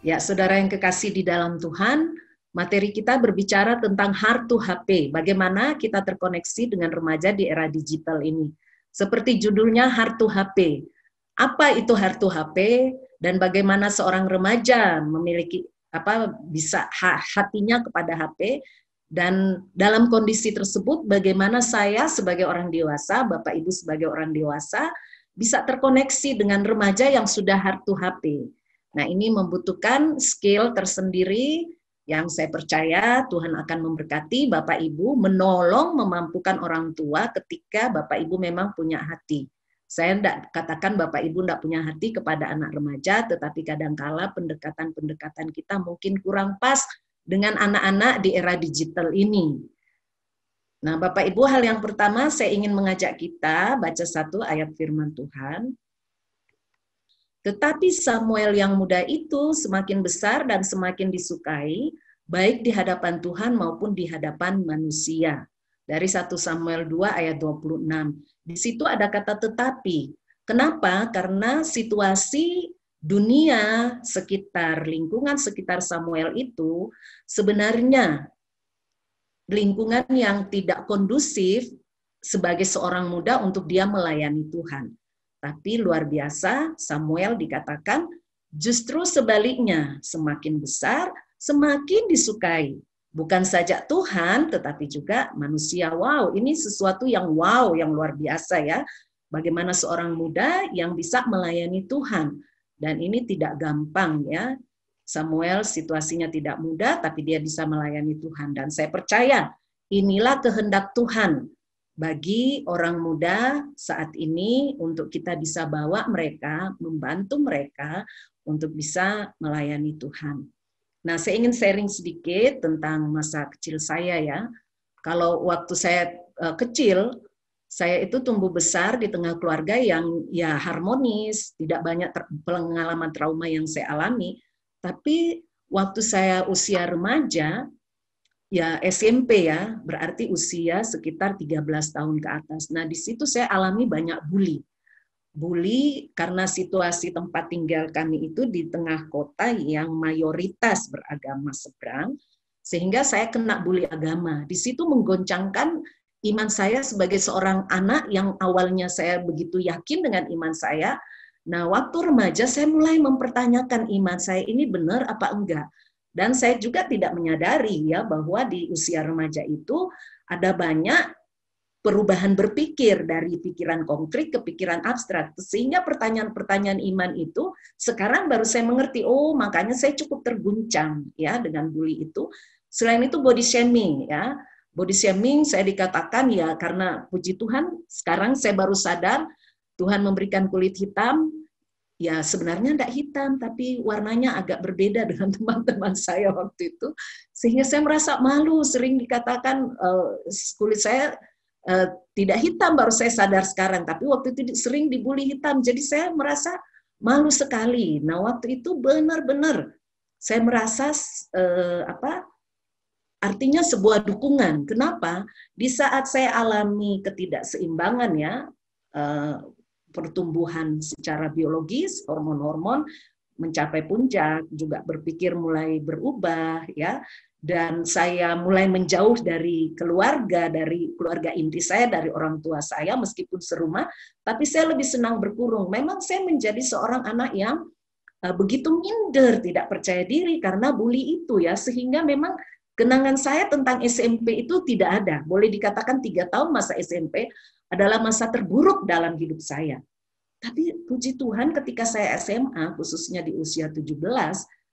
Ya, saudara yang kekasih di dalam Tuhan, materi kita berbicara tentang hard to HP, bagaimana kita terkoneksi dengan remaja di era digital ini. Seperti judulnya hard to HP. Apa itu hard to HP dan bagaimana seorang remaja memiliki apa bisa hatinya kepada HP dan dalam kondisi tersebut bagaimana saya sebagai orang dewasa, Bapak Ibu sebagai orang dewasa bisa terkoneksi dengan remaja yang sudah hard to HP. Nah, ini membutuhkan skill tersendiri yang saya percaya Tuhan akan memberkati Bapak Ibu menolong memampukan orang tua ketika Bapak Ibu memang punya hati. Saya tidak katakan Bapak Ibu tidak punya hati kepada anak remaja, tetapi kadangkala pendekatan-pendekatan kita mungkin kurang pas dengan anak-anak di era digital ini. Nah, Bapak Ibu, hal yang pertama saya ingin mengajak kita baca satu ayat firman Tuhan. Tetapi Samuel yang muda itu semakin besar dan semakin disukai, baik di hadapan Tuhan maupun di hadapan manusia. Dari 1 Samuel 2 ayat 26. Di situ ada kata tetapi. Kenapa? Karena situasi dunia sekitar lingkungan sekitar Samuel itu sebenarnya lingkungan yang tidak kondusif sebagai seorang muda untuk dia melayani Tuhan. Tapi luar biasa, Samuel dikatakan justru sebaliknya, semakin besar, semakin disukai. Bukan saja Tuhan, tetapi juga manusia. Wow, ini sesuatu yang wow, yang luar biasa ya. Bagaimana seorang muda yang bisa melayani Tuhan. Dan ini tidak gampang ya. Samuel situasinya tidak mudah, tapi dia bisa melayani Tuhan. Dan saya percaya inilah kehendak Tuhan bagi orang muda saat ini untuk kita bisa bawa mereka, membantu mereka untuk bisa melayani Tuhan. Nah, saya ingin sharing sedikit tentang masa kecil saya ya. Kalau waktu saya eh, kecil, saya itu tumbuh besar di tengah keluarga yang ya harmonis, tidak banyak pengalaman trauma yang saya alami. Tapi waktu saya usia remaja, ya SMP ya, berarti usia sekitar 13 tahun ke atas. Nah, di situ saya alami banyak bully. Bully karena situasi tempat tinggal kami itu di tengah kota yang mayoritas beragama seberang, sehingga saya kena bully agama. Di situ menggoncangkan iman saya sebagai seorang anak yang awalnya saya begitu yakin dengan iman saya. Nah, waktu remaja saya mulai mempertanyakan iman saya ini benar apa enggak dan saya juga tidak menyadari ya bahwa di usia remaja itu ada banyak perubahan berpikir dari pikiran konkret ke pikiran abstrak. Sehingga pertanyaan-pertanyaan iman itu sekarang baru saya mengerti, oh makanya saya cukup terguncang ya dengan bully itu. Selain itu body shaming ya. Body shaming saya dikatakan ya karena puji Tuhan sekarang saya baru sadar Tuhan memberikan kulit hitam ya sebenarnya tidak hitam tapi warnanya agak berbeda dengan teman-teman saya waktu itu sehingga saya merasa malu sering dikatakan uh, kulit saya uh, tidak hitam baru saya sadar sekarang tapi waktu itu sering dibully hitam jadi saya merasa malu sekali nah waktu itu benar-benar saya merasa uh, apa artinya sebuah dukungan kenapa di saat saya alami ketidakseimbangan ya pertumbuhan secara biologis, hormon-hormon mencapai puncak, juga berpikir mulai berubah ya. Dan saya mulai menjauh dari keluarga, dari keluarga inti saya, dari orang tua saya meskipun serumah, tapi saya lebih senang berkurung. Memang saya menjadi seorang anak yang eh, begitu minder, tidak percaya diri karena bully itu ya, sehingga memang kenangan saya tentang SMP itu tidak ada. Boleh dikatakan tiga tahun masa SMP adalah masa terburuk dalam hidup saya. Tapi puji Tuhan ketika saya SMA, khususnya di usia 17,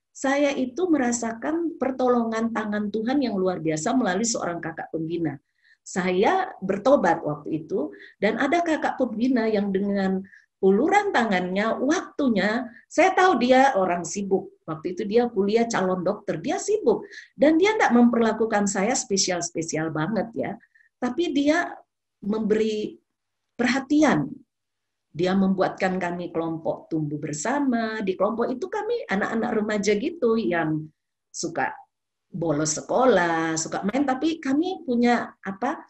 saya itu merasakan pertolongan tangan Tuhan yang luar biasa melalui seorang kakak pembina. Saya bertobat waktu itu, dan ada kakak pembina yang dengan uluran tangannya, waktunya, saya tahu dia orang sibuk. Waktu itu dia kuliah calon dokter, dia sibuk. Dan dia tidak memperlakukan saya spesial-spesial banget ya. Tapi dia memberi perhatian. Dia membuatkan kami kelompok tumbuh bersama. Di kelompok itu kami anak-anak remaja gitu yang suka bolos sekolah, suka main, tapi kami punya apa?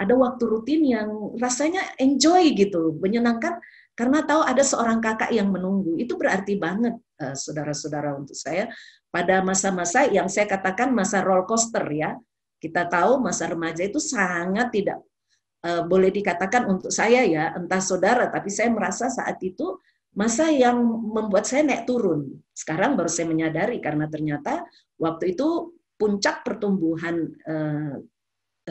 Ada waktu rutin yang rasanya enjoy gitu, menyenangkan karena tahu ada seorang kakak yang menunggu. Itu berarti banget, eh, saudara-saudara untuk saya. Pada masa-masa yang saya katakan masa roller coaster ya, kita tahu masa remaja itu sangat tidak uh, boleh dikatakan untuk saya ya, entah saudara, tapi saya merasa saat itu masa yang membuat saya naik turun. Sekarang baru saya menyadari karena ternyata waktu itu puncak pertumbuhan uh,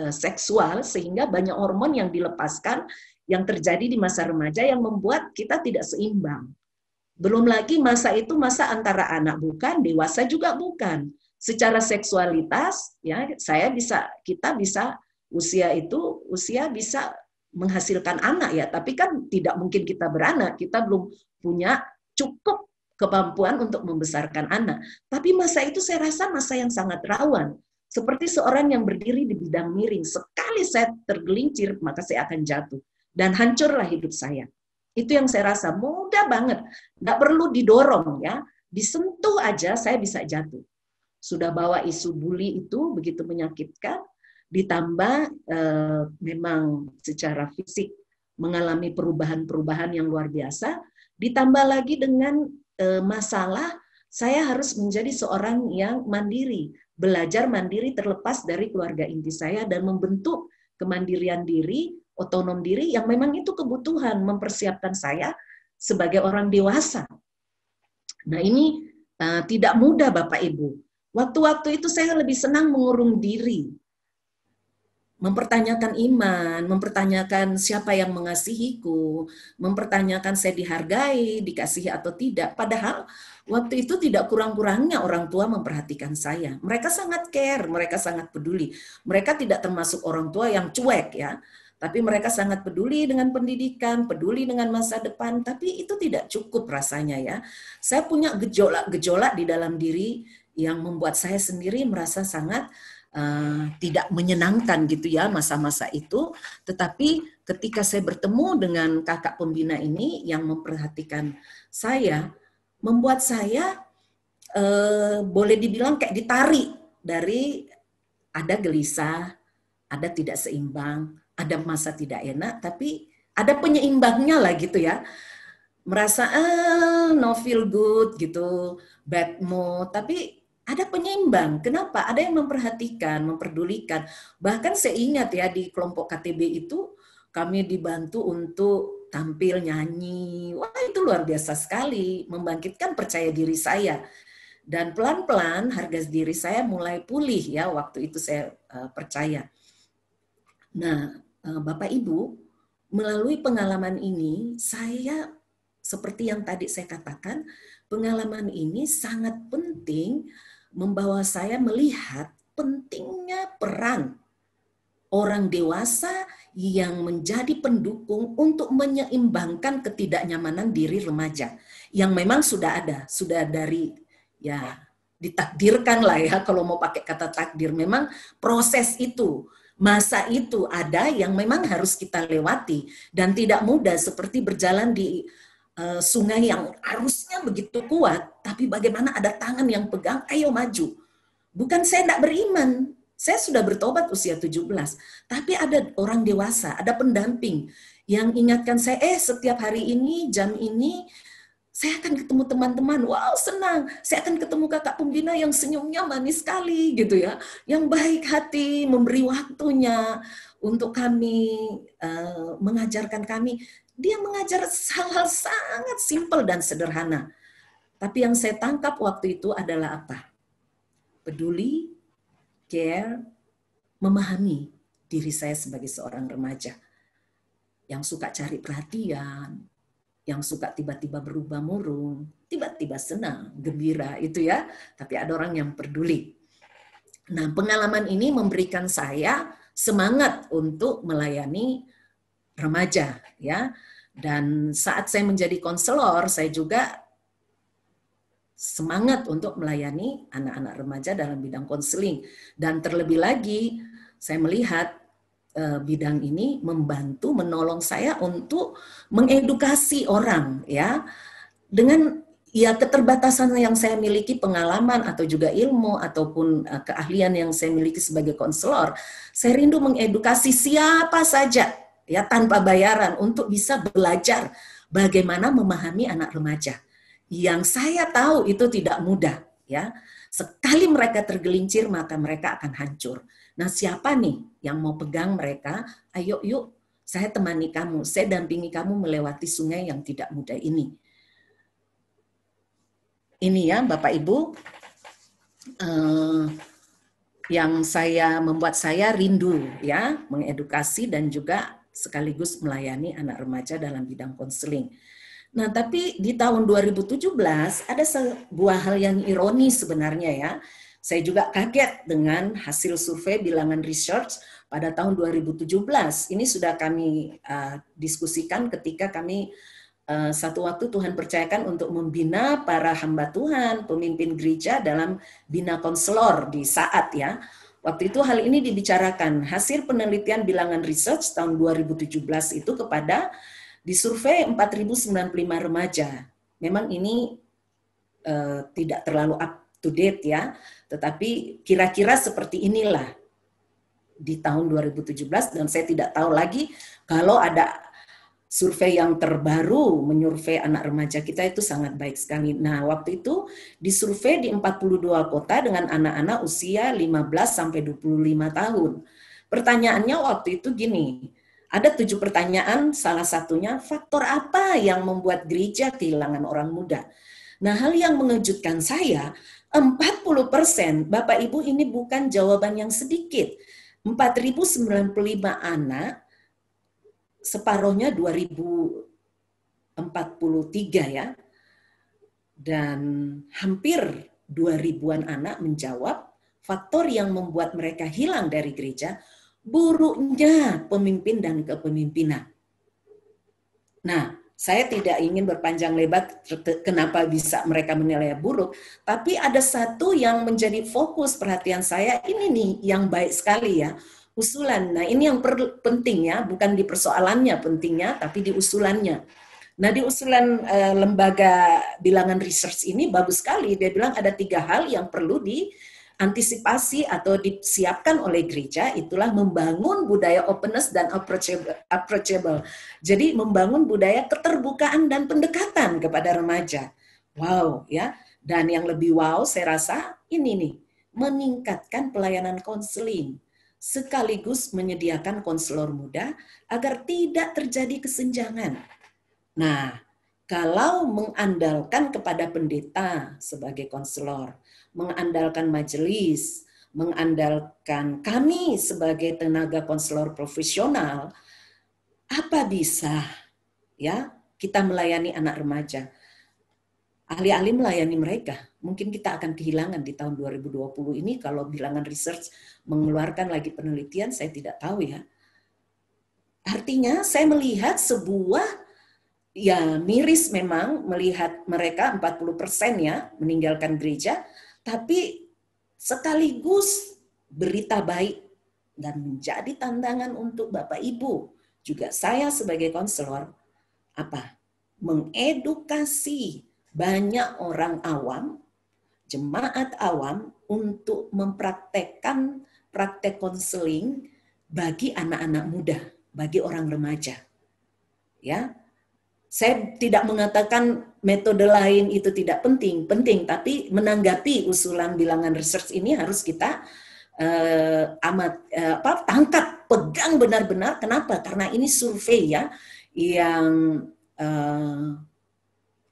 uh, seksual sehingga banyak hormon yang dilepaskan yang terjadi di masa remaja yang membuat kita tidak seimbang. Belum lagi masa itu masa antara anak bukan, dewasa juga bukan. Secara seksualitas ya saya bisa kita bisa usia itu usia bisa menghasilkan anak ya, tapi kan tidak mungkin kita beranak, kita belum punya cukup kemampuan untuk membesarkan anak. Tapi masa itu saya rasa masa yang sangat rawan. Seperti seorang yang berdiri di bidang miring, sekali saya tergelincir maka saya akan jatuh dan hancurlah hidup saya. Itu yang saya rasa mudah banget, nggak perlu didorong ya, disentuh aja saya bisa jatuh. Sudah bawa isu bully itu begitu menyakitkan, ditambah uh, memang secara fisik mengalami perubahan-perubahan yang luar biasa, ditambah lagi dengan uh, masalah saya harus menjadi seorang yang mandiri, belajar mandiri terlepas dari keluarga inti saya dan membentuk kemandirian diri, otonom diri yang memang itu kebutuhan mempersiapkan saya sebagai orang dewasa. Nah ini uh, tidak mudah Bapak Ibu. Waktu-waktu itu saya lebih senang mengurung diri, mempertanyakan iman, mempertanyakan siapa yang mengasihiku, mempertanyakan saya dihargai, dikasihi atau tidak. Padahal waktu itu tidak kurang-kurangnya orang tua memperhatikan saya. Mereka sangat care, mereka sangat peduli. Mereka tidak termasuk orang tua yang cuek ya. Tapi mereka sangat peduli dengan pendidikan, peduli dengan masa depan, tapi itu tidak cukup rasanya ya. Saya punya gejolak-gejolak di dalam diri yang membuat saya sendiri merasa sangat uh, tidak menyenangkan gitu ya masa-masa itu. Tetapi ketika saya bertemu dengan kakak pembina ini yang memperhatikan saya, membuat saya uh, boleh dibilang kayak ditarik dari ada gelisah, ada tidak seimbang, ada masa tidak enak, tapi ada penyeimbangnya lah gitu ya merasa ah, no feel good gitu, bad mood, tapi ada penyeimbang. Kenapa? Ada yang memperhatikan, memperdulikan. Bahkan seingat ya di kelompok KTB itu kami dibantu untuk tampil nyanyi. Wah, itu luar biasa sekali, membangkitkan percaya diri saya. Dan pelan-pelan harga diri saya mulai pulih ya waktu itu saya eh, percaya. Nah, eh, Bapak Ibu, melalui pengalaman ini saya seperti yang tadi saya katakan, pengalaman ini sangat penting membawa saya melihat pentingnya peran orang dewasa yang menjadi pendukung untuk menyeimbangkan ketidaknyamanan diri remaja yang memang sudah ada, sudah dari ya ditakdirkan lah ya kalau mau pakai kata takdir. Memang proses itu, masa itu ada yang memang harus kita lewati dan tidak mudah seperti berjalan di Eh, sungai yang arusnya begitu kuat, tapi bagaimana ada tangan yang pegang, ayo maju. Bukan saya tidak beriman, saya sudah bertobat usia 17, tapi ada orang dewasa, ada pendamping yang ingatkan saya, eh setiap hari ini, jam ini, saya akan ketemu teman-teman, wow senang, saya akan ketemu kakak pembina yang senyumnya manis sekali gitu ya, yang baik hati, memberi waktunya untuk kami, uh, mengajarkan kami, dia mengajar hal-hal sangat simpel dan sederhana. Tapi yang saya tangkap waktu itu adalah apa? Peduli, care, memahami diri saya sebagai seorang remaja yang suka cari perhatian, yang suka tiba-tiba berubah murung, tiba-tiba senang, gembira itu ya. Tapi ada orang yang peduli. Nah, pengalaman ini memberikan saya semangat untuk melayani remaja ya dan saat saya menjadi konselor, saya juga semangat untuk melayani anak-anak remaja dalam bidang konseling. Dan terlebih lagi, saya melihat eh, bidang ini membantu menolong saya untuk mengedukasi orang ya dengan ya keterbatasan yang saya miliki pengalaman atau juga ilmu ataupun eh, keahlian yang saya miliki sebagai konselor, saya rindu mengedukasi siapa saja ya tanpa bayaran untuk bisa belajar bagaimana memahami anak remaja yang saya tahu itu tidak mudah ya sekali mereka tergelincir maka mereka akan hancur nah siapa nih yang mau pegang mereka ayo yuk saya temani kamu saya dampingi kamu melewati sungai yang tidak mudah ini ini ya bapak ibu uh, yang saya membuat saya rindu ya mengedukasi dan juga sekaligus melayani anak remaja dalam bidang konseling. Nah, tapi di tahun 2017 ada sebuah hal yang ironi sebenarnya ya. Saya juga kaget dengan hasil survei bilangan research pada tahun 2017. Ini sudah kami uh, diskusikan ketika kami uh, satu waktu Tuhan percayakan untuk membina para hamba Tuhan, pemimpin gereja dalam bina konselor di saat ya Waktu itu hal ini dibicarakan. Hasil penelitian bilangan research tahun 2017 itu kepada disurvei 4.095 remaja. Memang ini uh, tidak terlalu up to date ya, tetapi kira-kira seperti inilah di tahun 2017 dan saya tidak tahu lagi kalau ada survei yang terbaru menyurvei anak remaja kita itu sangat baik sekali. Nah, waktu itu disurvei di 42 kota dengan anak-anak usia 15 sampai 25 tahun. Pertanyaannya waktu itu gini, ada tujuh pertanyaan, salah satunya faktor apa yang membuat gereja kehilangan orang muda? Nah, hal yang mengejutkan saya, 40 persen, Bapak Ibu ini bukan jawaban yang sedikit. 4.095 anak separuhnya 2043 ya. Dan hampir 2000-an anak menjawab faktor yang membuat mereka hilang dari gereja buruknya pemimpin dan kepemimpinan. Nah, saya tidak ingin berpanjang lebar kenapa bisa mereka menilai buruk, tapi ada satu yang menjadi fokus perhatian saya ini nih yang baik sekali ya usulan. Nah, ini yang per, penting ya, bukan di persoalannya pentingnya, tapi di usulannya. Nah, di usulan e, lembaga bilangan research ini bagus sekali. Dia bilang ada tiga hal yang perlu diantisipasi atau disiapkan oleh gereja, itulah membangun budaya openness dan approachable. approachable. Jadi, membangun budaya keterbukaan dan pendekatan kepada remaja. Wow, ya. Dan yang lebih wow, saya rasa ini nih, meningkatkan pelayanan konseling sekaligus menyediakan konselor muda agar tidak terjadi kesenjangan. Nah, kalau mengandalkan kepada pendeta sebagai konselor, mengandalkan majelis, mengandalkan kami sebagai tenaga konselor profesional, apa bisa ya kita melayani anak remaja? Ahli-ahli melayani mereka, mungkin kita akan kehilangan di tahun 2020 ini kalau bilangan research mengeluarkan lagi penelitian saya tidak tahu ya. Artinya saya melihat sebuah ya miris memang melihat mereka 40% ya meninggalkan gereja tapi sekaligus berita baik dan menjadi tantangan untuk Bapak Ibu juga saya sebagai konselor apa mengedukasi banyak orang awam jemaat awam untuk mempraktekkan praktek konseling bagi anak-anak muda, bagi orang remaja. Ya. Saya tidak mengatakan metode lain itu tidak penting, penting tapi menanggapi usulan bilangan research ini harus kita eh, amat eh, apa tangkap, pegang benar-benar kenapa? Karena ini survei ya yang eh,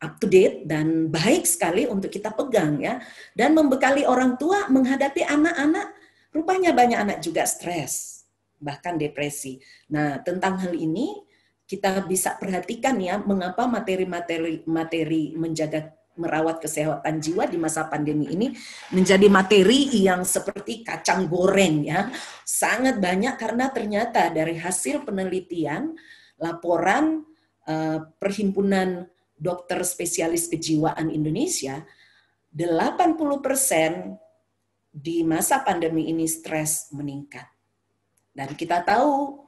up to date dan baik sekali untuk kita pegang ya dan membekali orang tua menghadapi anak-anak rupanya banyak anak juga stres bahkan depresi. Nah, tentang hal ini kita bisa perhatikan ya mengapa materi-materi materi menjaga merawat kesehatan jiwa di masa pandemi ini menjadi materi yang seperti kacang goreng ya. Sangat banyak karena ternyata dari hasil penelitian laporan uh, perhimpunan dokter spesialis kejiwaan Indonesia, 80% di masa pandemi ini stres meningkat. Dan kita tahu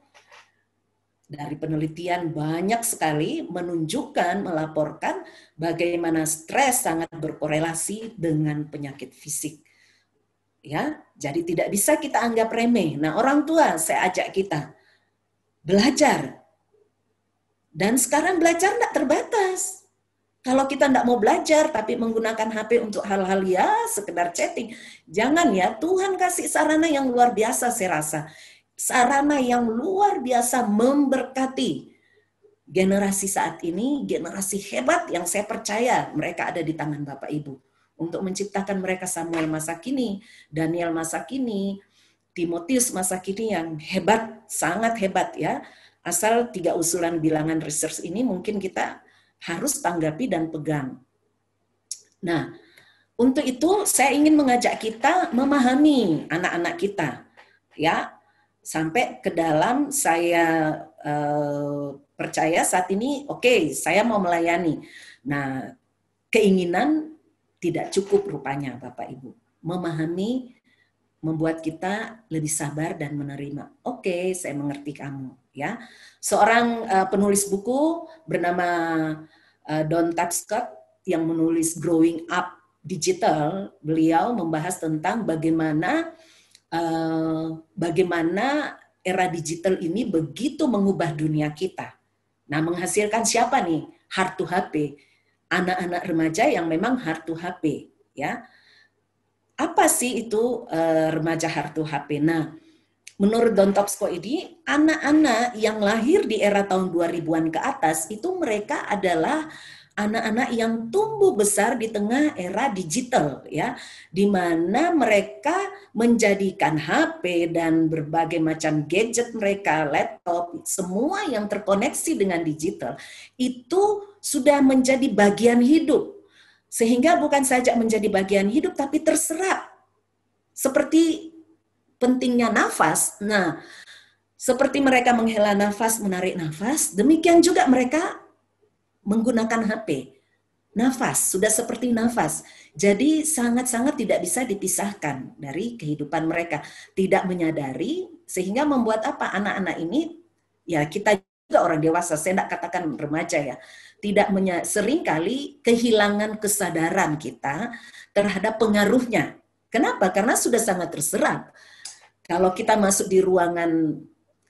dari penelitian banyak sekali menunjukkan, melaporkan bagaimana stres sangat berkorelasi dengan penyakit fisik. Ya, jadi tidak bisa kita anggap remeh. Nah, orang tua saya ajak kita belajar. Dan sekarang belajar tidak terbatas kalau kita tidak mau belajar tapi menggunakan HP untuk hal-hal ya sekedar chatting, jangan ya. Tuhan kasih sarana yang luar biasa saya rasa. Sarana yang luar biasa memberkati generasi saat ini, generasi hebat yang saya percaya mereka ada di tangan Bapak Ibu. Untuk menciptakan mereka Samuel masa kini, Daniel masa kini, Timotius masa kini yang hebat, sangat hebat ya. Asal tiga usulan bilangan research ini mungkin kita harus tanggapi dan pegang. Nah, untuk itu saya ingin mengajak kita memahami anak-anak kita, ya sampai ke dalam saya eh, percaya saat ini oke okay, saya mau melayani. Nah, keinginan tidak cukup rupanya Bapak Ibu. Memahami membuat kita lebih sabar dan menerima. Oke, okay, saya mengerti kamu ya. Seorang uh, penulis buku bernama uh, Don Tapscott yang menulis Growing Up Digital, beliau membahas tentang bagaimana uh, bagaimana era digital ini begitu mengubah dunia kita. Nah, menghasilkan siapa nih? Hard to HP. Anak-anak remaja yang memang hard to HP, ya. Apa sih itu uh, remaja hard to HP? Nah, Menurut Don Topsko ini, anak-anak yang lahir di era tahun 2000-an ke atas itu mereka adalah anak-anak yang tumbuh besar di tengah era digital ya di mana mereka menjadikan HP dan berbagai macam gadget mereka laptop semua yang terkoneksi dengan digital itu sudah menjadi bagian hidup sehingga bukan saja menjadi bagian hidup tapi terserap seperti pentingnya nafas. Nah, seperti mereka menghela nafas, menarik nafas, demikian juga mereka menggunakan HP. Nafas, sudah seperti nafas. Jadi sangat-sangat tidak bisa dipisahkan dari kehidupan mereka. Tidak menyadari, sehingga membuat apa? Anak-anak ini, ya kita juga orang dewasa, saya tidak katakan remaja ya, tidak menya, seringkali kehilangan kesadaran kita terhadap pengaruhnya. Kenapa? Karena sudah sangat terserap. Kalau kita masuk di ruangan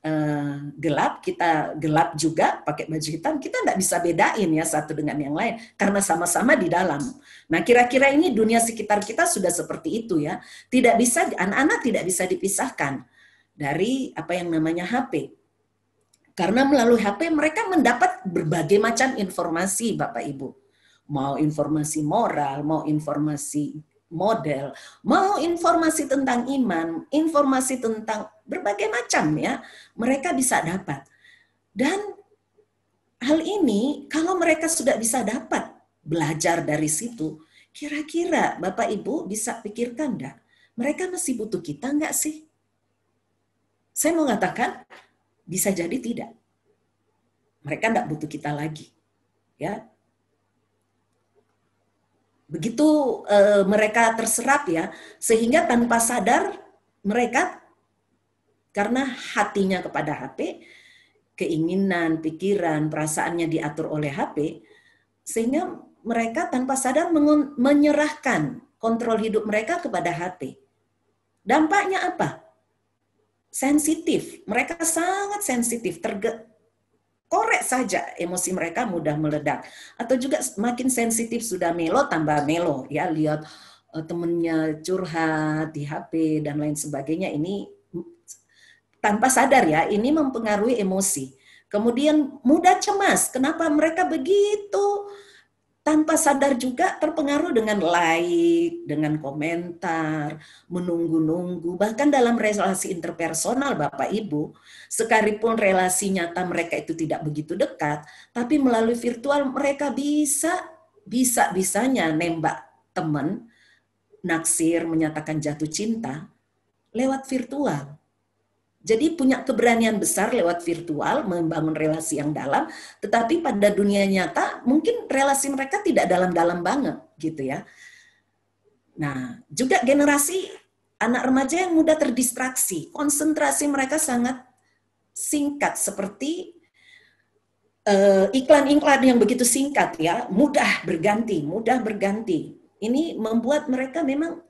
uh, gelap, kita gelap juga pakai baju hitam, kita nggak bisa bedain ya satu dengan yang lain karena sama-sama di dalam. Nah, kira-kira ini dunia sekitar kita sudah seperti itu ya. Tidak bisa anak-anak tidak bisa dipisahkan dari apa yang namanya HP. Karena melalui HP mereka mendapat berbagai macam informasi Bapak Ibu. Mau informasi moral, mau informasi model. Mau informasi tentang iman, informasi tentang berbagai macam ya, mereka bisa dapat. Dan hal ini kalau mereka sudah bisa dapat belajar dari situ, kira-kira Bapak Ibu bisa pikirkan enggak? Mereka masih butuh kita enggak sih? Saya mau katakan bisa jadi tidak. Mereka enggak butuh kita lagi. Ya, begitu e, mereka terserap ya sehingga tanpa sadar mereka karena hatinya kepada HP keinginan pikiran perasaannya diatur oleh HP sehingga mereka tanpa sadar menyerahkan kontrol hidup mereka kepada HP dampaknya apa sensitif mereka sangat sensitif korek saja emosi mereka mudah meledak atau juga makin sensitif sudah melo tambah melo ya lihat uh, temennya curhat di HP dan lain sebagainya ini tanpa sadar ya ini mempengaruhi emosi kemudian mudah cemas kenapa mereka begitu tanpa sadar juga terpengaruh dengan like, dengan komentar, menunggu-nunggu, bahkan dalam relasi interpersonal Bapak Ibu, sekalipun relasi nyata mereka itu tidak begitu dekat, tapi melalui virtual mereka bisa bisa-bisanya nembak teman, naksir, menyatakan jatuh cinta lewat virtual. Jadi punya keberanian besar lewat virtual membangun relasi yang dalam, tetapi pada dunia nyata mungkin relasi mereka tidak dalam-dalam banget gitu ya. Nah, juga generasi anak remaja yang mudah terdistraksi, konsentrasi mereka sangat singkat seperti iklan eh, iklan-iklan yang begitu singkat ya, mudah berganti, mudah berganti. Ini membuat mereka memang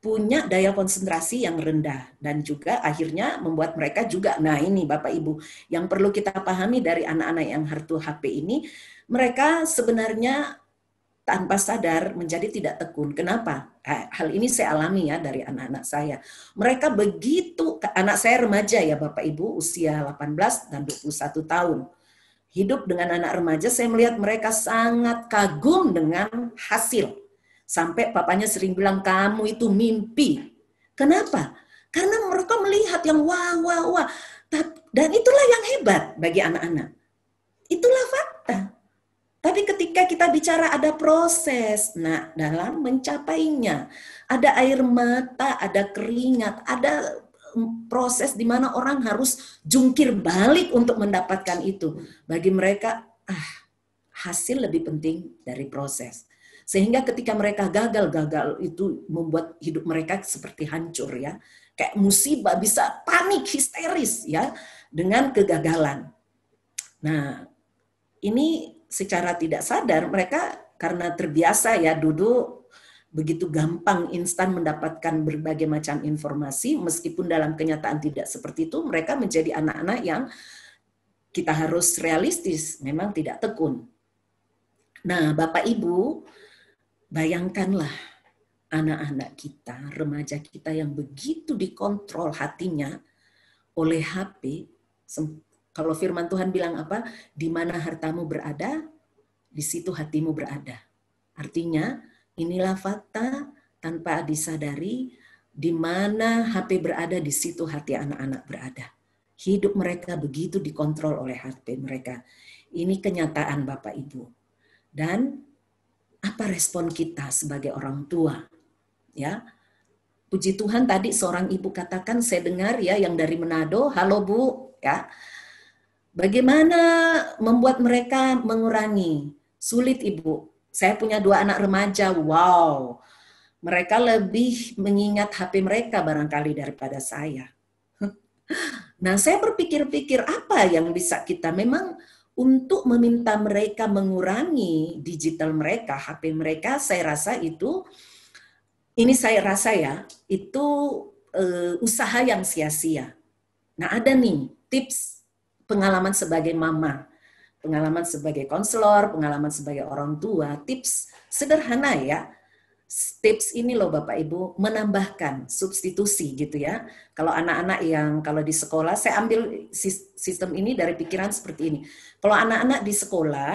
punya daya konsentrasi yang rendah dan juga akhirnya membuat mereka juga nah ini Bapak Ibu yang perlu kita pahami dari anak-anak yang hartu HP ini mereka sebenarnya tanpa sadar menjadi tidak tekun. Kenapa? Eh, hal ini saya alami ya dari anak-anak saya. Mereka begitu, anak saya remaja ya Bapak Ibu, usia 18 dan 21 tahun. Hidup dengan anak remaja, saya melihat mereka sangat kagum dengan hasil Sampai papanya sering bilang, kamu itu mimpi. Kenapa? Karena mereka melihat yang wah, wah, wah. Dan itulah yang hebat bagi anak-anak. Itulah fakta. Tapi ketika kita bicara ada proses, nah dalam mencapainya, ada air mata, ada keringat, ada proses di mana orang harus jungkir balik untuk mendapatkan itu. Bagi mereka, ah hasil lebih penting dari proses. Sehingga ketika mereka gagal, gagal itu membuat hidup mereka seperti hancur ya. Kayak musibah bisa panik histeris ya dengan kegagalan. Nah, ini secara tidak sadar mereka karena terbiasa ya duduk begitu gampang instan mendapatkan berbagai macam informasi meskipun dalam kenyataan tidak seperti itu mereka menjadi anak-anak yang kita harus realistis memang tidak tekun. Nah, Bapak Ibu, Bayangkanlah anak-anak kita, remaja kita yang begitu dikontrol hatinya oleh HP. Kalau firman Tuhan bilang apa? Di mana hartamu berada, di situ hatimu berada. Artinya, inilah fakta tanpa disadari di mana HP berada, di situ hati anak-anak berada. Hidup mereka begitu dikontrol oleh HP mereka. Ini kenyataan Bapak Ibu. Dan apa respon kita sebagai orang tua? Ya. Puji Tuhan tadi seorang ibu katakan saya dengar ya yang dari Manado, halo Bu, ya. Bagaimana membuat mereka mengurangi? Sulit Ibu. Saya punya dua anak remaja. Wow. Mereka lebih mengingat HP mereka barangkali daripada saya. Nah, saya berpikir-pikir apa yang bisa kita memang untuk meminta mereka mengurangi digital mereka, HP mereka, saya rasa itu ini saya rasa ya, itu uh, usaha yang sia-sia. Nah, ada nih tips pengalaman sebagai mama, pengalaman sebagai konselor, pengalaman sebagai orang tua, tips sederhana ya tips ini loh Bapak Ibu menambahkan substitusi gitu ya. Kalau anak-anak yang kalau di sekolah saya ambil sistem ini dari pikiran seperti ini. Kalau anak-anak di sekolah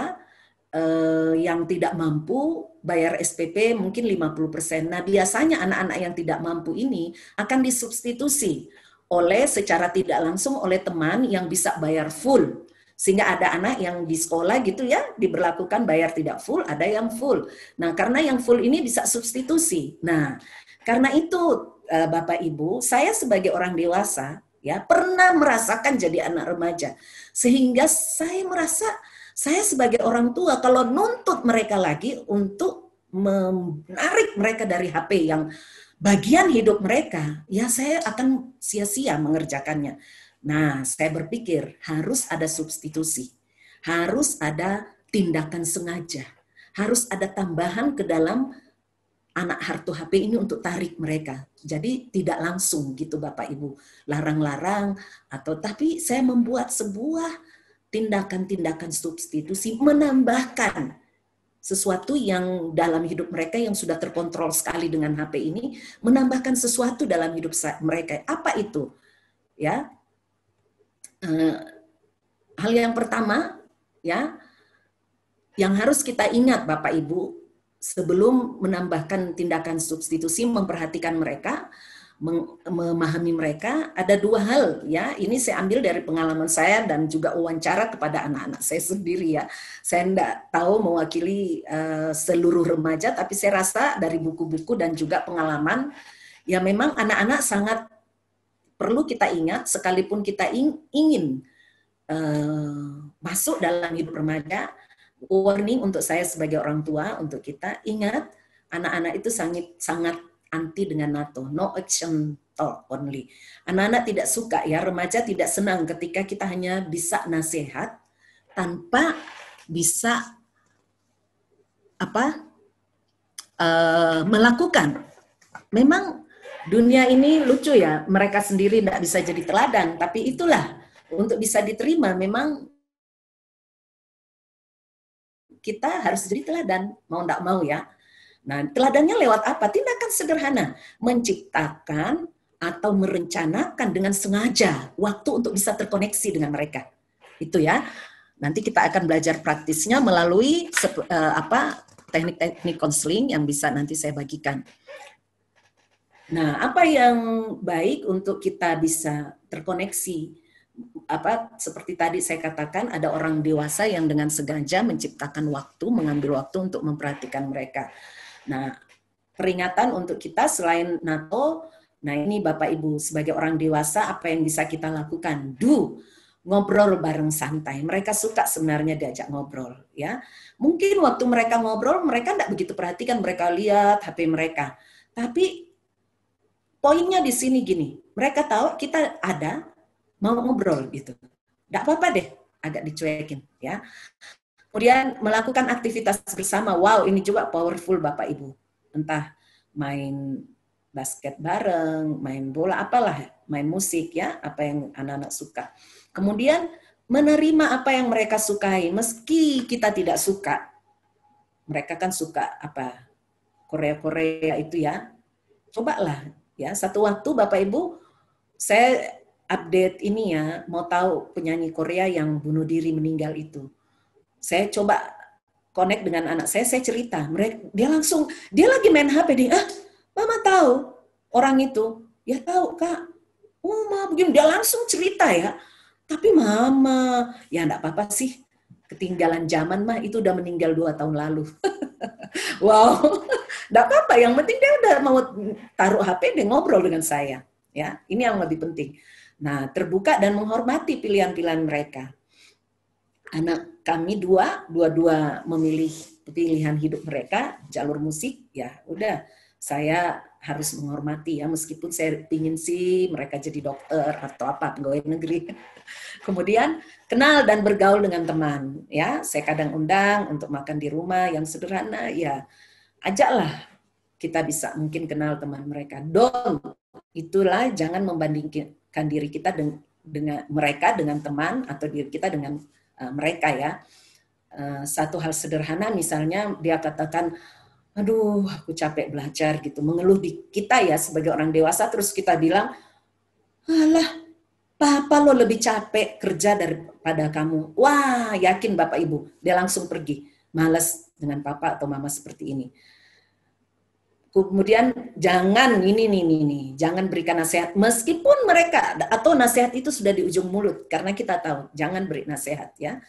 eh, yang tidak mampu bayar SPP mungkin 50%. Nah, biasanya anak-anak yang tidak mampu ini akan disubstitusi oleh secara tidak langsung oleh teman yang bisa bayar full sehingga ada anak yang di sekolah gitu ya diberlakukan bayar tidak full, ada yang full. Nah, karena yang full ini bisa substitusi. Nah, karena itu eh, Bapak Ibu, saya sebagai orang dewasa ya pernah merasakan jadi anak remaja. Sehingga saya merasa saya sebagai orang tua kalau nuntut mereka lagi untuk menarik mereka dari HP yang bagian hidup mereka, ya saya akan sia-sia mengerjakannya. Nah, saya berpikir harus ada substitusi, harus ada tindakan sengaja, harus ada tambahan ke dalam anak hartu HP ini untuk tarik mereka. Jadi tidak langsung gitu Bapak Ibu, larang-larang atau tapi saya membuat sebuah tindakan-tindakan substitusi menambahkan sesuatu yang dalam hidup mereka yang sudah terkontrol sekali dengan HP ini menambahkan sesuatu dalam hidup mereka. Apa itu? Ya, Eh, hal yang pertama ya yang harus kita ingat Bapak Ibu sebelum menambahkan tindakan substitusi memperhatikan mereka memahami mereka ada dua hal ya ini saya ambil dari pengalaman saya dan juga wawancara kepada anak-anak saya sendiri ya saya tidak tahu mewakili uh, seluruh remaja tapi saya rasa dari buku-buku dan juga pengalaman ya memang anak-anak sangat perlu kita ingat sekalipun kita ingin uh, masuk dalam hidup remaja, warning untuk saya sebagai orang tua untuk kita ingat anak-anak itu sangat sangat anti dengan NATO, no action talk only. Anak-anak tidak suka ya, remaja tidak senang ketika kita hanya bisa nasihat tanpa bisa apa uh, melakukan. Memang dunia ini lucu ya, mereka sendiri tidak bisa jadi teladan, tapi itulah untuk bisa diterima memang kita harus jadi teladan, mau tidak mau ya. Nah, teladannya lewat apa? Tindakan sederhana, menciptakan atau merencanakan dengan sengaja waktu untuk bisa terkoneksi dengan mereka. Itu ya. Nanti kita akan belajar praktisnya melalui eh, apa teknik-teknik konseling yang bisa nanti saya bagikan. Nah, apa yang baik untuk kita bisa terkoneksi? Apa seperti tadi saya katakan ada orang dewasa yang dengan sengaja menciptakan waktu, mengambil waktu untuk memperhatikan mereka. Nah, peringatan untuk kita selain NATO, nah ini Bapak Ibu sebagai orang dewasa apa yang bisa kita lakukan? Do ngobrol bareng santai. Mereka suka sebenarnya diajak ngobrol, ya. Mungkin waktu mereka ngobrol mereka tidak begitu perhatikan, mereka lihat HP mereka. Tapi poinnya di sini gini, mereka tahu kita ada, mau ngobrol gitu. Tidak apa-apa deh, agak dicuekin ya. Kemudian melakukan aktivitas bersama, wow ini juga powerful Bapak Ibu. Entah main basket bareng, main bola, apalah, main musik ya, apa yang anak-anak suka. Kemudian menerima apa yang mereka sukai, meski kita tidak suka. Mereka kan suka apa Korea-Korea itu ya. Cobalah Ya, satu waktu Bapak Ibu saya update ini ya, mau tahu penyanyi Korea yang bunuh diri meninggal itu. Saya coba connect dengan anak saya, saya cerita, mereka dia langsung dia lagi main HP dia, ah, mama tahu orang itu, ya tahu kak, oh mama begini dia langsung cerita ya, tapi mama ya enggak apa-apa sih, ketinggalan zaman mah itu udah meninggal dua tahun lalu. wow, tidak apa-apa, yang penting dia udah mau taruh HP, dia ngobrol dengan saya. Ya, ini yang lebih penting. Nah, terbuka dan menghormati pilihan-pilihan mereka. Anak kami dua, dua-dua memilih pilihan hidup mereka, jalur musik, ya udah saya harus menghormati ya meskipun saya ingin sih mereka jadi dokter atau apa pegawai negeri. Kemudian kenal dan bergaul dengan teman ya. Saya kadang undang untuk makan di rumah yang sederhana ya ajaklah kita bisa mungkin kenal teman mereka. Don't itulah jangan membandingkan diri kita dengan, dengan mereka dengan teman atau diri kita dengan uh, mereka ya. Uh, satu hal sederhana misalnya dia katakan aduh aku capek belajar gitu mengeluh di kita ya sebagai orang dewasa terus kita bilang alah papa lo lebih capek kerja daripada kamu wah yakin bapak ibu dia langsung pergi males dengan papa atau mama seperti ini. Kemudian jangan ini nih nih nih, jangan berikan nasihat meskipun mereka atau nasihat itu sudah di ujung mulut karena kita tahu jangan beri nasihat ya.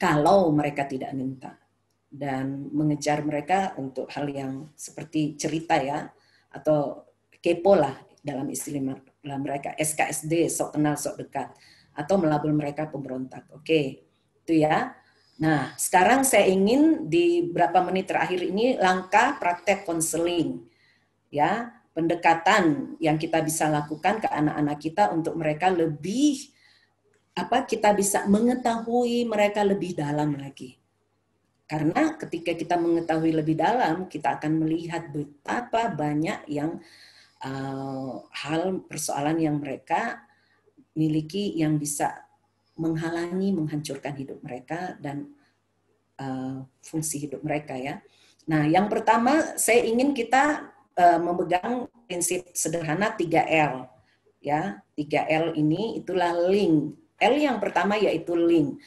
Kalau mereka tidak minta dan mengejar mereka untuk hal yang seperti cerita ya atau kepo lah dalam istilah mereka SKSD sok kenal sok dekat atau melabel mereka pemberontak. Oke, okay. itu ya. Nah, sekarang saya ingin di beberapa menit terakhir ini langkah praktek konseling. Ya, pendekatan yang kita bisa lakukan ke anak-anak kita untuk mereka lebih apa kita bisa mengetahui mereka lebih dalam lagi. Karena ketika kita mengetahui lebih dalam, kita akan melihat betapa banyak yang uh, hal persoalan yang mereka miliki yang bisa menghalangi, menghancurkan hidup mereka dan uh, fungsi hidup mereka ya. Nah, yang pertama saya ingin kita uh, memegang prinsip sederhana 3L ya. 3L ini itulah link. L yang pertama yaitu link.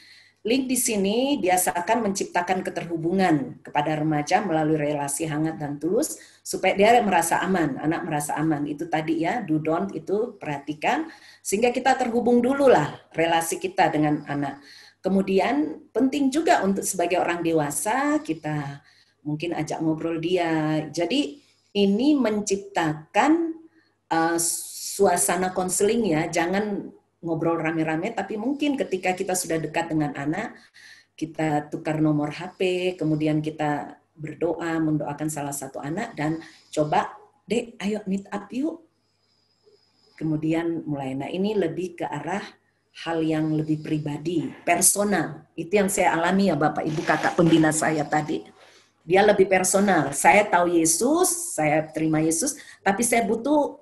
Link di sini biasakan menciptakan keterhubungan kepada remaja melalui relasi hangat dan tulus supaya dia merasa aman, anak merasa aman. Itu tadi ya, do don't itu perhatikan sehingga kita terhubung dulu lah relasi kita dengan anak. Kemudian penting juga untuk sebagai orang dewasa kita mungkin ajak ngobrol dia. Jadi ini menciptakan uh, suasana konseling ya, jangan ngobrol rame-rame, tapi mungkin ketika kita sudah dekat dengan anak, kita tukar nomor HP, kemudian kita berdoa, mendoakan salah satu anak, dan coba, dek, ayo meet up yuk. Kemudian mulai, nah ini lebih ke arah hal yang lebih pribadi, personal. Itu yang saya alami ya Bapak Ibu kakak pembina saya tadi. Dia lebih personal. Saya tahu Yesus, saya terima Yesus, tapi saya butuh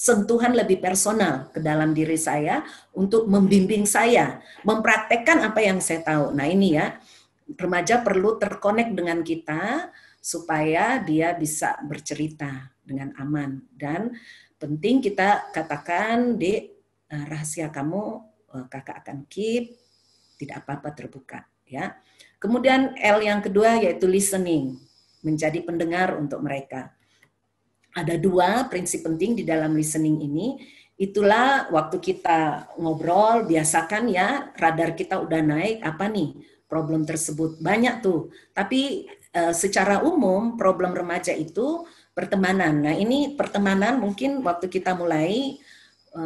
sentuhan lebih personal ke dalam diri saya untuk membimbing saya, mempraktekkan apa yang saya tahu. Nah ini ya, remaja perlu terkonek dengan kita supaya dia bisa bercerita dengan aman. Dan penting kita katakan, di eh, rahasia kamu eh, kakak akan keep, tidak apa-apa terbuka. ya. Kemudian L yang kedua yaitu listening, menjadi pendengar untuk mereka ada dua prinsip penting di dalam listening ini. Itulah waktu kita ngobrol, biasakan ya radar kita udah naik, apa nih problem tersebut. Banyak tuh. Tapi e, secara umum problem remaja itu pertemanan. Nah ini pertemanan mungkin waktu kita mulai e,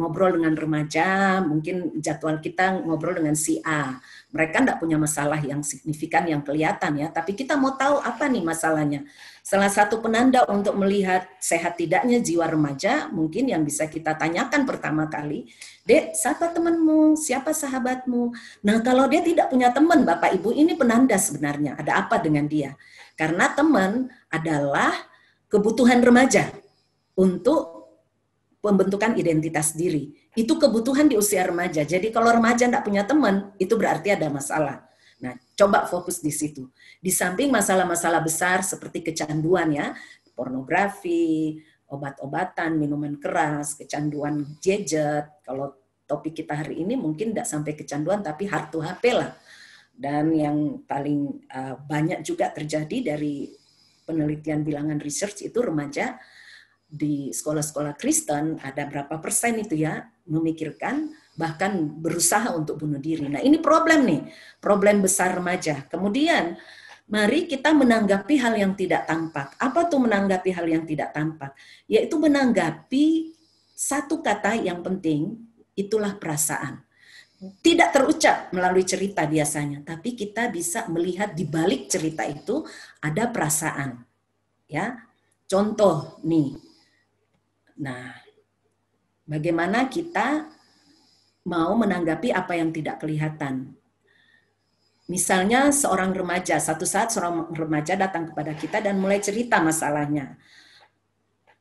ngobrol dengan remaja, mungkin jadwal kita ngobrol dengan si A mereka tidak punya masalah yang signifikan yang kelihatan ya, tapi kita mau tahu apa nih masalahnya. Salah satu penanda untuk melihat sehat tidaknya jiwa remaja mungkin yang bisa kita tanyakan pertama kali, Dek, siapa temanmu? Siapa sahabatmu? Nah, kalau dia tidak punya teman, Bapak Ibu, ini penanda sebenarnya ada apa dengan dia. Karena teman adalah kebutuhan remaja untuk pembentukan identitas diri itu kebutuhan di usia remaja. Jadi kalau remaja tidak punya teman, itu berarti ada masalah. Nah, coba fokus di situ. Di samping masalah-masalah besar seperti kecanduan ya, pornografi, obat-obatan, minuman keras, kecanduan gadget. Kalau topik kita hari ini mungkin tidak sampai kecanduan, tapi hartu HP lah. Dan yang paling eh, banyak juga terjadi dari penelitian bilangan research itu remaja di sekolah-sekolah Kristen ada berapa persen itu ya memikirkan bahkan berusaha untuk bunuh diri. Nah, ini problem nih, problem besar remaja. Kemudian mari kita menanggapi hal yang tidak tampak. Apa tuh menanggapi hal yang tidak tampak? Yaitu menanggapi satu kata yang penting, itulah perasaan. Tidak terucap melalui cerita biasanya, tapi kita bisa melihat di balik cerita itu ada perasaan. Ya. Contoh nih. Nah, Bagaimana kita mau menanggapi apa yang tidak kelihatan. Misalnya seorang remaja, satu saat seorang remaja datang kepada kita dan mulai cerita masalahnya.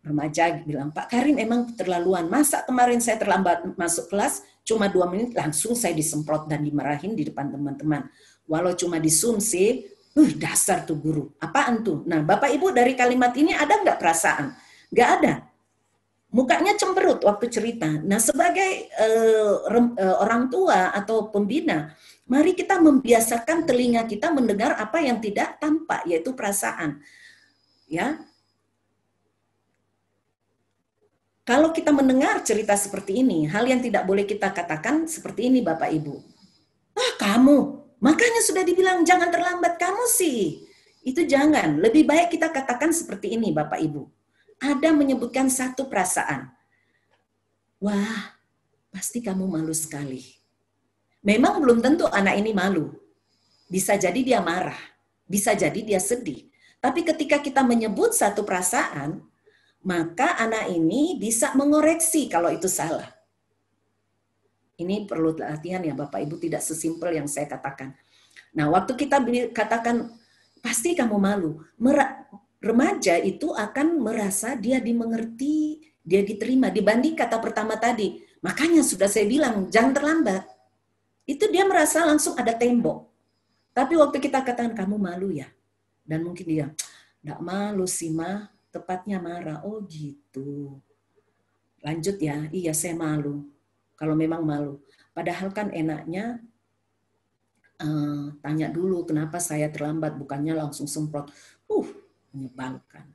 Remaja bilang, Pak Karim emang terlaluan, masa kemarin saya terlambat masuk kelas, cuma dua menit langsung saya disemprot dan dimarahin di depan teman-teman. Walau cuma disumsi, uh, dasar tuh guru, apaan tuh? Nah Bapak Ibu dari kalimat ini ada nggak perasaan? Nggak ada, mukanya cemberut waktu cerita. Nah, sebagai uh, rem, uh, orang tua atau pembina, mari kita membiasakan telinga kita mendengar apa yang tidak tampak, yaitu perasaan. Ya. Kalau kita mendengar cerita seperti ini, hal yang tidak boleh kita katakan seperti ini, Bapak Ibu. Ah, kamu. Makanya sudah dibilang jangan terlambat kamu sih. Itu jangan. Lebih baik kita katakan seperti ini, Bapak Ibu ada menyebutkan satu perasaan. Wah, pasti kamu malu sekali. Memang belum tentu anak ini malu. Bisa jadi dia marah, bisa jadi dia sedih. Tapi ketika kita menyebut satu perasaan, maka anak ini bisa mengoreksi kalau itu salah. Ini perlu latihan ya Bapak Ibu, tidak sesimpel yang saya katakan. Nah, waktu kita katakan pasti kamu malu, remaja itu akan merasa dia dimengerti, dia diterima dibanding kata pertama tadi. Makanya sudah saya bilang jangan terlambat. Itu dia merasa langsung ada tembok. Tapi waktu kita katakan kamu malu ya. Dan mungkin dia enggak malu sih ma, tepatnya marah. Oh gitu. Lanjut ya. Iya, saya malu. Kalau memang malu. Padahal kan enaknya uh, tanya dulu kenapa saya terlambat bukannya langsung semprot. Uh, menyebalkan.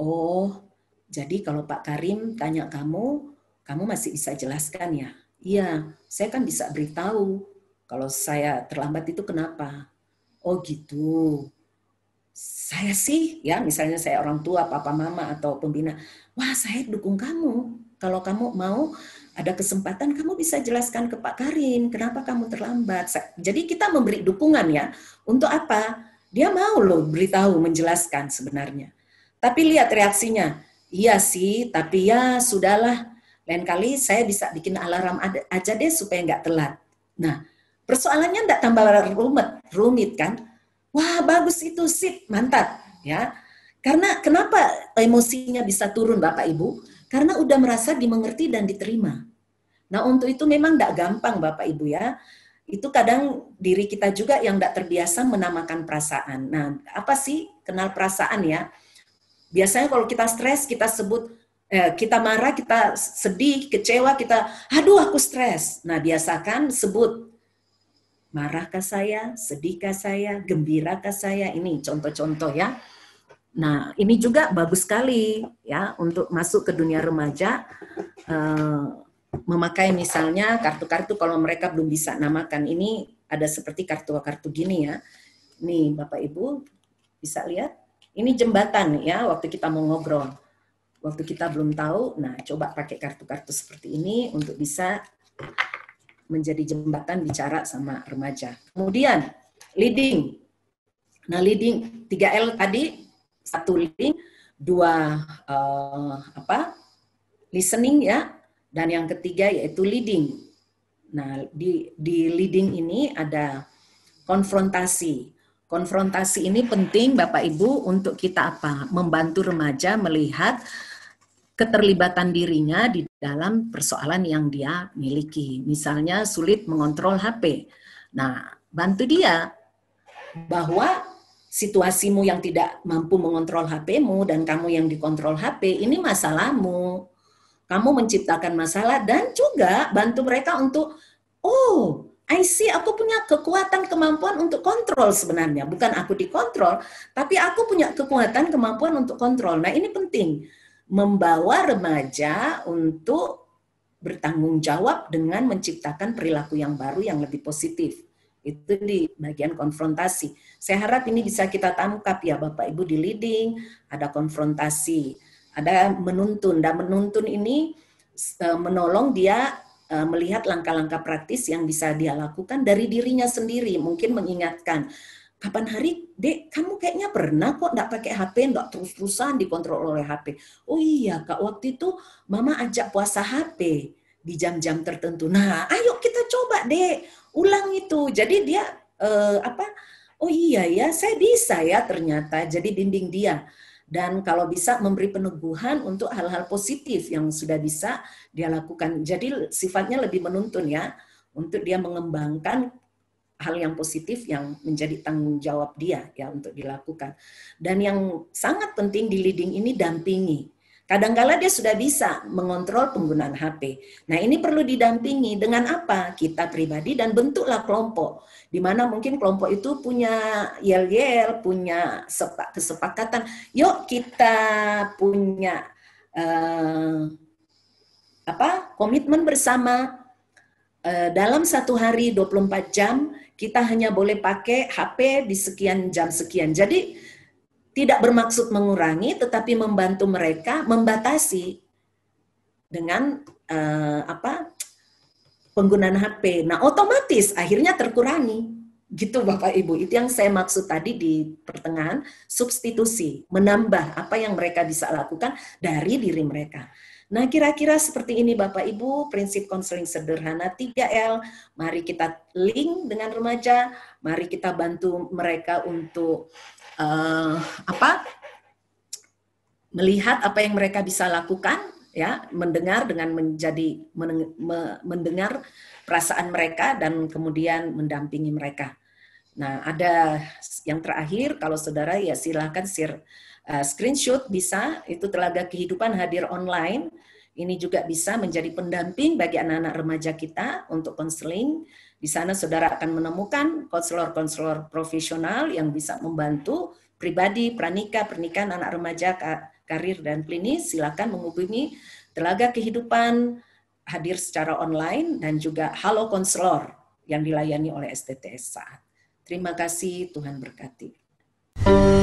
Oh, jadi kalau Pak Karim tanya kamu, kamu masih bisa jelaskan ya? Iya, saya kan bisa beritahu kalau saya terlambat itu kenapa. Oh gitu. Saya sih, ya misalnya saya orang tua, papa mama atau pembina, wah saya dukung kamu. Kalau kamu mau ada kesempatan, kamu bisa jelaskan ke Pak Karim, kenapa kamu terlambat. Jadi kita memberi dukungan ya. Untuk apa? Dia mau loh beritahu, menjelaskan sebenarnya. Tapi lihat reaksinya. Iya sih, tapi ya sudahlah. Lain kali saya bisa bikin alarm aja deh supaya nggak telat. Nah, persoalannya nggak tambah rumit, rumit kan? Wah bagus itu sip, mantap ya. Karena kenapa emosinya bisa turun Bapak Ibu? Karena udah merasa dimengerti dan diterima. Nah untuk itu memang nggak gampang Bapak Ibu ya itu kadang diri kita juga yang tidak terbiasa menamakan perasaan. Nah, apa sih kenal perasaan ya? Biasanya kalau kita stres kita sebut eh, kita marah, kita sedih, kecewa, kita aduh aku stres. Nah, biasakan sebut marahkah saya, sedihkah saya, gembirakah saya? Ini contoh-contoh ya. Nah, ini juga bagus sekali ya untuk masuk ke dunia remaja. Eh, memakai misalnya kartu-kartu kalau mereka belum bisa namakan ini ada seperti kartu-kartu gini ya. Nih Bapak Ibu bisa lihat ini jembatan ya waktu kita mau ngobrol. Waktu kita belum tahu, nah coba pakai kartu-kartu seperti ini untuk bisa menjadi jembatan bicara sama remaja. Kemudian leading. Nah, leading 3L tadi satu leading, dua uh, apa? listening ya, dan yang ketiga yaitu leading. Nah, di, di leading ini ada konfrontasi. Konfrontasi ini penting Bapak Ibu untuk kita apa? Membantu remaja melihat keterlibatan dirinya di dalam persoalan yang dia miliki. Misalnya sulit mengontrol HP. Nah, bantu dia bahwa situasimu yang tidak mampu mengontrol HP-mu dan kamu yang dikontrol HP, ini masalahmu. Kamu menciptakan masalah dan juga bantu mereka untuk, oh, I see aku punya kekuatan kemampuan untuk kontrol sebenarnya. Bukan aku dikontrol, tapi aku punya kekuatan kemampuan untuk kontrol. Nah ini penting. Membawa remaja untuk bertanggung jawab dengan menciptakan perilaku yang baru yang lebih positif. Itu di bagian konfrontasi. Saya harap ini bisa kita tangkap ya Bapak Ibu di leading, ada konfrontasi ada menuntun dan menuntun ini e, menolong dia e, melihat langkah-langkah praktis yang bisa dia lakukan dari dirinya sendiri mungkin mengingatkan kapan hari dek kamu kayaknya pernah kok nggak pakai HP nggak terus-terusan dikontrol oleh HP oh iya kak waktu itu mama ajak puasa HP di jam-jam tertentu nah ayo kita coba dek ulang itu jadi dia eh, apa oh iya ya saya bisa ya ternyata jadi bimbing dia dan kalau bisa memberi peneguhan untuk hal-hal positif yang sudah bisa dia lakukan. Jadi sifatnya lebih menuntun ya untuk dia mengembangkan hal yang positif yang menjadi tanggung jawab dia ya untuk dilakukan. Dan yang sangat penting di leading ini dampingi. Kadangkala dia sudah bisa mengontrol penggunaan HP. Nah ini perlu didampingi dengan apa? Kita pribadi dan bentuklah kelompok. Di mana mungkin kelompok itu punya yel-yel, punya kesepakatan. Yuk kita punya uh, apa komitmen bersama uh, dalam satu hari 24 jam kita hanya boleh pakai HP di sekian jam sekian. Jadi tidak bermaksud mengurangi tetapi membantu mereka membatasi dengan uh, apa penggunaan HP. Nah, otomatis akhirnya terkurangi. Gitu Bapak Ibu, itu yang saya maksud tadi di pertengahan, substitusi, menambah apa yang mereka bisa lakukan dari diri mereka. Nah, kira-kira seperti ini Bapak Ibu, prinsip konseling sederhana 3L. Mari kita link dengan remaja, mari kita bantu mereka untuk uh, apa melihat apa yang mereka bisa lakukan ya mendengar dengan menjadi mendengar perasaan mereka dan kemudian mendampingi mereka. Nah, ada yang terakhir kalau saudara ya silahkan share eh, screenshot bisa itu telaga kehidupan hadir online. Ini juga bisa menjadi pendamping bagi anak-anak remaja kita untuk konseling di sana saudara akan menemukan konselor-konselor profesional yang bisa membantu pribadi, pranikah, pernikahan, anak remaja, karir, dan klinis. Silakan menghubungi Telaga Kehidupan hadir secara online dan juga Halo Konselor yang dilayani oleh STTS Saat. Terima kasih, Tuhan berkati. Thank you